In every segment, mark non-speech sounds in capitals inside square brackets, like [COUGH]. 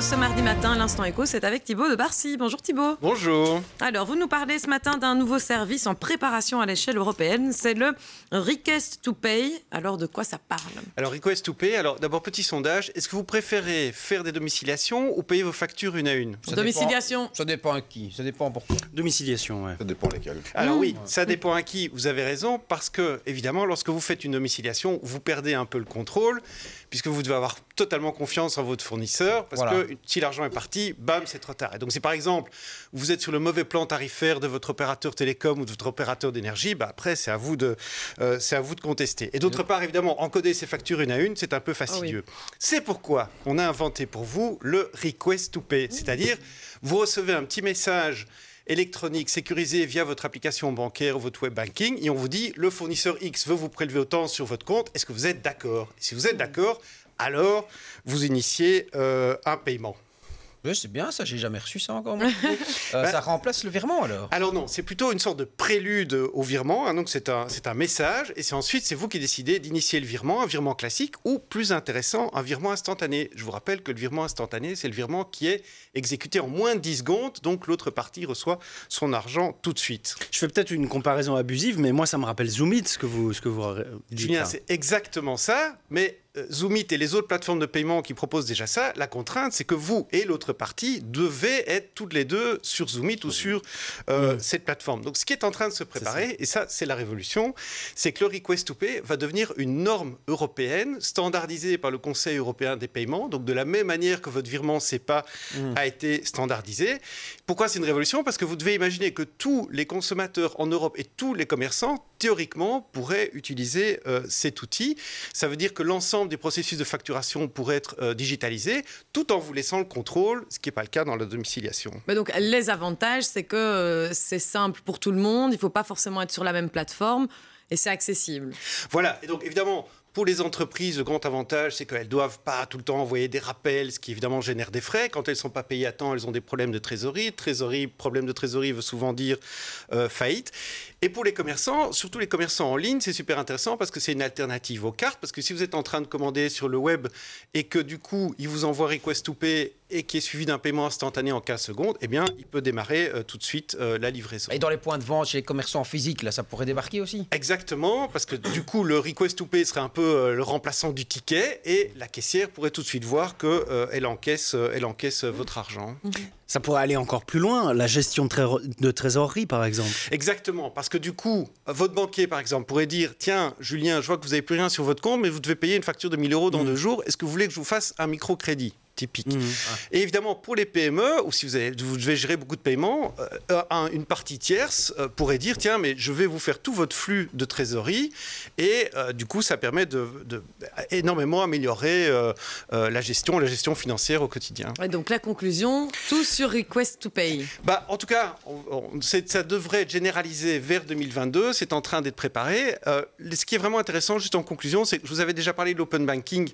Ce mardi matin, l'instant écho c'est avec Thibaut de Barcy. Bonjour Thibaut. Bonjour. Alors, vous nous parlez ce matin d'un nouveau service en préparation à l'échelle européenne. C'est le Request to Pay. Alors, de quoi ça parle Alors, Request to Pay. Alors, d'abord, petit sondage. Est-ce que vous préférez faire des domiciliations ou payer vos factures une à une Domiciliation. ça dépend à qui. Ça dépend pourquoi. Domiciliation, oui. Ça dépend lesquels. Alors, oui, ça dépend à qui. Vous avez raison, parce que, évidemment, lorsque vous faites une domiciliation, vous perdez un peu le contrôle puisque vous devez avoir totalement confiance en votre fournisseur, parce que si l'argent est parti, bam, c'est trop tard. Et donc, si par exemple, vous êtes sur le mauvais plan tarifaire de votre opérateur télécom ou de votre opérateur d'énergie, bah, après, c'est à, vous de, euh, c'est à vous de contester. Et d'autre part, évidemment, encoder ces factures une à une, c'est un peu ah fastidieux. C'est pourquoi on a inventé pour vous le request to pay, c'est-à-dire vous recevez un petit message électronique sécurisée via votre application bancaire ou votre web banking et on vous dit le fournisseur X veut vous prélever autant sur votre compte, est-ce que vous êtes d'accord Si vous êtes d'accord, alors vous initiez euh, un paiement. Oui, c'est bien ça, j'ai jamais reçu ça encore. Euh, [LAUGHS] bah, ça remplace le virement alors Alors non, c'est plutôt une sorte de prélude au virement. Hein, donc c'est un, c'est un message et c'est ensuite c'est vous qui décidez d'initier le virement, un virement classique ou plus intéressant, un virement instantané. Je vous rappelle que le virement instantané, c'est le virement qui est exécuté en moins de 10 secondes, donc l'autre partie reçoit son argent tout de suite. Je fais peut-être une comparaison abusive, mais moi ça me rappelle Zoomit ce que vous, ce que vous euh, dites. c'est exactement ça, mais euh, Zoomit et les autres plateformes de paiement qui proposent déjà ça, la contrainte, c'est que vous et l'autre partie devez être toutes les deux sur Zoomit ou sur euh, cette plateforme. Donc, ce qui est en train de se préparer, et ça, c'est la révolution, c'est que le request to pay va devenir une norme européenne standardisée par le Conseil européen des paiements. Donc, de la même manière que votre virement CEPA mm. a été standardisé. Pourquoi c'est une révolution Parce que vous devez imaginer que tous les consommateurs en Europe et tous les commerçants théoriquement, pourrait utiliser euh, cet outil. Ça veut dire que l'ensemble des processus de facturation pourrait être euh, digitalisé, tout en vous laissant le contrôle, ce qui n'est pas le cas dans la domiciliation. donc, les avantages, c'est que euh, c'est simple pour tout le monde, il ne faut pas forcément être sur la même plateforme. Et c'est accessible. Voilà. Et donc, évidemment, pour les entreprises, le grand avantage, c'est qu'elles ne doivent pas tout le temps envoyer des rappels, ce qui évidemment génère des frais. Quand elles ne sont pas payées à temps, elles ont des problèmes de trésorerie. Trésorerie, problème de trésorerie veut souvent dire euh, faillite. Et pour les commerçants, surtout les commerçants en ligne, c'est super intéressant parce que c'est une alternative aux cartes. Parce que si vous êtes en train de commander sur le web et que du coup, ils vous envoient Request to Pay et qui est suivi d'un paiement instantané en 15 secondes, eh bien, il peut démarrer euh, tout de suite euh, la livraison. Et dans les points de vente chez les commerçants en physique, là, ça pourrait débarquer aussi Exactement, parce que du coup, le request to pay serait un peu euh, le remplaçant du ticket et la caissière pourrait tout de suite voir qu'elle elle encaisse, elle encaisse votre argent. Ça pourrait aller encore plus loin, la gestion de, trésorerie par exemple. Exactement, parce que du coup, votre banquier par exemple pourrait dire Tiens, Julien, je vois que vous n'avez plus rien sur votre compte, mais vous devez payer une facture de 1000 euros dans mm. deux jours. Est-ce que vous voulez que je vous fasse un microcrédit Mmh. Et évidemment, pour les PME, ou si vous, avez, vous devez gérer beaucoup de paiements, euh, euh, une partie tierce euh, pourrait dire, tiens, mais je vais vous faire tout votre flux de trésorerie, et du coup, ça permet de, énormément améliorer la gestion, la gestion financière au quotidien. donc la conclusion, tout sur request to pay. Bah, en tout cas, ça devrait être généralisé vers 2022, c'est en train d'être préparé. ce qui est vraiment intéressant, juste en conclusion, c'est que je vous avais déjà parlé de l'open banking,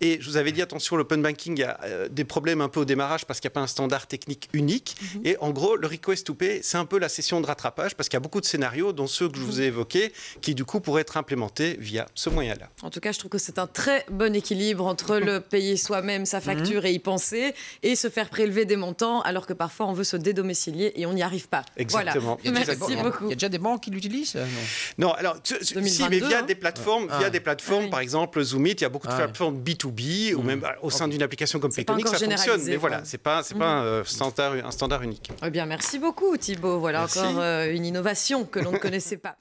et je vous avais dit, attention, l'open banking a euh, des problèmes un peu au démarrage parce qu'il n'y a pas un standard technique unique. Mhm. Et en gros, le request to pay, c'est un peu la session de rattrapage parce qu'il y a beaucoup de scénarios, dont ceux que je vous ai mhm. évoqués, qui du coup pourraient être implémentés via ce moyen-là. En tout cas, je trouve que c'est un très bon équilibre entre mhm. le payer soi-même sa facture et y penser et se faire prélever des montants alors que parfois on veut se dédomicilier et on n'y arrive pas. Exactement. Voilà. Merci beaucoup. Il y a déjà des banques qui l'utilisent euh, non. alors, si, mais via hein. des plateformes, via ah. des plateformes, ah par exemple Zoomit, il y a beaucoup de ah plateformes B2B ou mm. même euh, au sein d'une application comme ça fonctionne. Mais voilà, c'est pas, pas mm-hmm. euh, un standard, unique. Eh bien, merci beaucoup, Thibault. Voilà encore euh, une innovation que l'on ne [LAUGHS] connaissait pas.